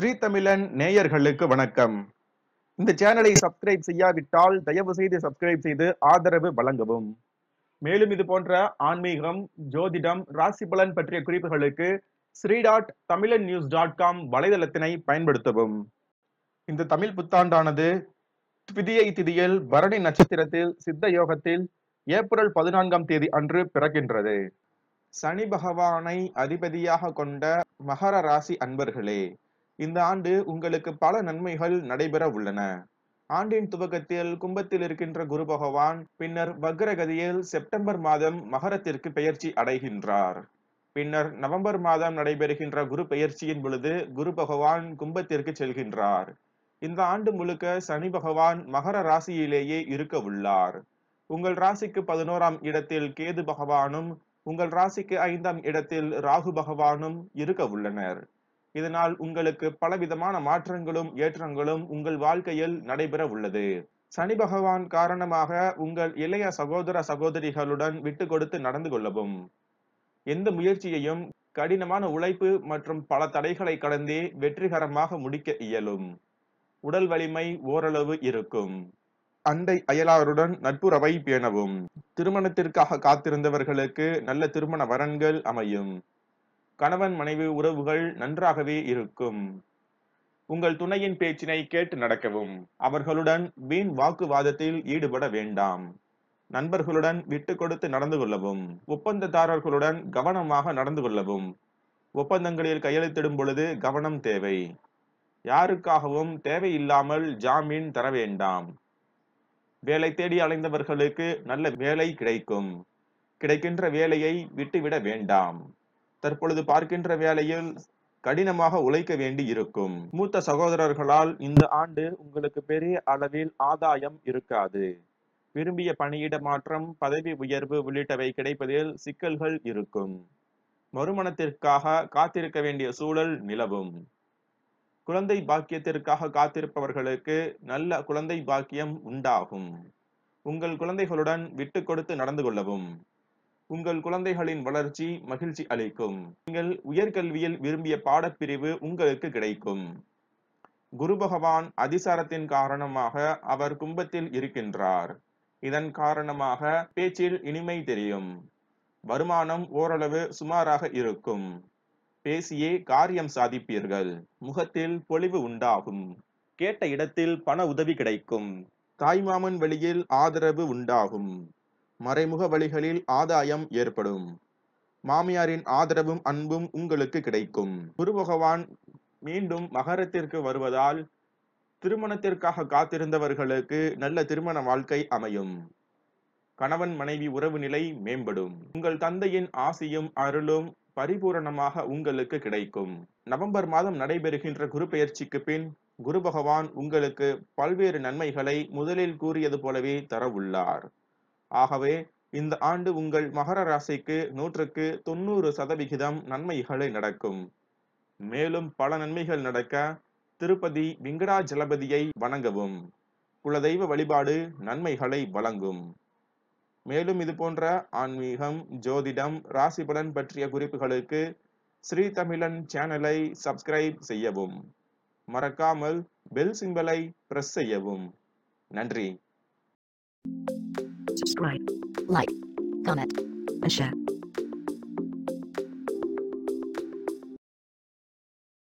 ஸ்ரீ தமிழன் நேயர்களுக்கு வணக்கம் இந்த சேனலை சப்ஸ்கிரைப் செய்யாவிட்டால் தயவு செய்து சப்ஸ்கிரைப் செய்து ஆதரவு வழங்கவும் மேலும் இது போன்ற ஆன்மீகம் ஜோதிடம் ராசி பலன் பற்றிய குறிப்புகளுக்கு Sri dot Tamilan news dot com வலைதளத்தினை பயன்படுத்தவும் இந்த தமிழ் புத்தாண்டானது திதியை திதியில் பரணி நட்சத்திரத்தில் சித்த யோகத்தில் ஏப்ரல் பதினான்காம் தேதி அன்று பிறக்கின்றது சனி பகவானை அதிபதியாக கொண்ட மகர ராசி அன்பர்களே இந்த ஆண்டு உங்களுக்கு பல நன்மைகள் நடைபெற உள்ளன ஆண்டின் துவக்கத்தில் கும்பத்தில் இருக்கின்ற குரு பகவான் பின்னர் வக்ரகதியில் செப்டம்பர் மாதம் மகரத்திற்கு பெயர்ச்சி அடைகின்றார் பின்னர் நவம்பர் மாதம் நடைபெறுகின்ற குரு பெயர்ச்சியின் பொழுது குரு பகவான் கும்பத்திற்கு செல்கின்றார் இந்த ஆண்டு முழுக்க சனி பகவான் மகர ராசியிலேயே இருக்க உள்ளார் உங்கள் ராசிக்கு பதினோராம் இடத்தில் கேது பகவானும் உங்கள் ராசிக்கு ஐந்தாம் இடத்தில் ராகு பகவானும் இருக்க உள்ளனர் இதனால் உங்களுக்கு பலவிதமான மாற்றங்களும் ஏற்றங்களும் உங்கள் வாழ்க்கையில் நடைபெற உள்ளது சனி பகவான் காரணமாக உங்கள் இளைய சகோதர சகோதரிகளுடன் விட்டு கொடுத்து நடந்து கொள்ளவும் எந்த முயற்சியையும் கடினமான உழைப்பு மற்றும் பல தடைகளை கடந்தே வெற்றிகரமாக முடிக்க இயலும் உடல் வலிமை ஓரளவு இருக்கும் அண்டை அயலாருடன் நட்புறவை பேணவும் திருமணத்திற்காக காத்திருந்தவர்களுக்கு நல்ல திருமண வரன்கள் அமையும் கணவன் மனைவி உறவுகள் நன்றாகவே இருக்கும் உங்கள் துணையின் பேச்சினை கேட்டு நடக்கவும் அவர்களுடன் வீண் வாக்குவாதத்தில் ஈடுபட வேண்டாம் நண்பர்களுடன் விட்டு கொடுத்து நடந்து கொள்ளவும் ஒப்பந்ததாரர்களுடன் கவனமாக நடந்து கொள்ளவும் ஒப்பந்தங்களில் கையெழுத்திடும் பொழுது கவனம் தேவை யாருக்காகவும் தேவையில்லாமல் ஜாமீன் தர வேண்டாம் வேலை தேடி அலைந்தவர்களுக்கு நல்ல வேலை கிடைக்கும் கிடைக்கின்ற வேலையை விட்டுவிட வேண்டாம் தற்பொழுது பார்க்கின்ற வேலையில் கடினமாக உழைக்க வேண்டி இருக்கும் மூத்த சகோதரர்களால் இந்த ஆண்டு உங்களுக்கு பெரிய அளவில் ஆதாயம் இருக்காது விரும்பிய பணியிட மாற்றம் பதவி உயர்வு உள்ளிட்டவை கிடைப்பதில் சிக்கல்கள் இருக்கும் மறுமணத்திற்காக காத்திருக்க வேண்டிய சூழல் நிலவும் குழந்தை பாக்கியத்திற்காக காத்திருப்பவர்களுக்கு நல்ல குழந்தை பாக்கியம் உண்டாகும் உங்கள் குழந்தைகளுடன் விட்டு கொடுத்து நடந்து கொள்ளவும் உங்கள் குழந்தைகளின் வளர்ச்சி மகிழ்ச்சி அளிக்கும் நீங்கள் உயர்கல்வியில் விரும்பிய பாடப்பிரிவு உங்களுக்கு கிடைக்கும் குரு பகவான் அதிசாரத்தின் காரணமாக அவர் கும்பத்தில் இருக்கின்றார் இதன் காரணமாக பேச்சில் இனிமை தெரியும் வருமானம் ஓரளவு சுமாராக இருக்கும் பேசியே காரியம் சாதிப்பீர்கள் முகத்தில் பொலிவு உண்டாகும் கேட்ட இடத்தில் பண உதவி கிடைக்கும் தாய்மாமன் வழியில் ஆதரவு உண்டாகும் மறைமுக வழிகளில் ஆதாயம் ஏற்படும் மாமியாரின் ஆதரவும் அன்பும் உங்களுக்கு கிடைக்கும் குரு பகவான் மீண்டும் மகரத்திற்கு வருவதால் திருமணத்திற்காக காத்திருந்தவர்களுக்கு நல்ல திருமண வாழ்க்கை அமையும் கணவன் மனைவி உறவு நிலை மேம்படும் உங்கள் தந்தையின் ஆசியும் அருளும் பரிபூரணமாக உங்களுக்கு கிடைக்கும் நவம்பர் மாதம் நடைபெறுகின்ற குரு பெயர்ச்சிக்கு பின் குரு பகவான் உங்களுக்கு பல்வேறு நன்மைகளை முதலில் கூறியது போலவே தரவுள்ளார் ஆகவே இந்த ஆண்டு உங்கள் மகர ராசிக்கு நூற்றுக்கு தொண்ணூறு சதவிகிதம் நன்மைகளை நடக்கும் மேலும் பல நன்மைகள் நடக்க திருப்பதி ஜலபதியை வணங்கவும் குலதெய்வ வழிபாடு நன்மைகளை வழங்கும் மேலும் இது போன்ற ஆன்மீகம் ஜோதிடம் ராசி பலன் பற்றிய குறிப்புகளுக்கு ஸ்ரீ தமிழன் சேனலை சப்ஸ்கிரைப் செய்யவும் மறக்காமல் பெல் சிம்பலை பிரஸ் செய்யவும் நன்றி subscribe, like, comment, and share.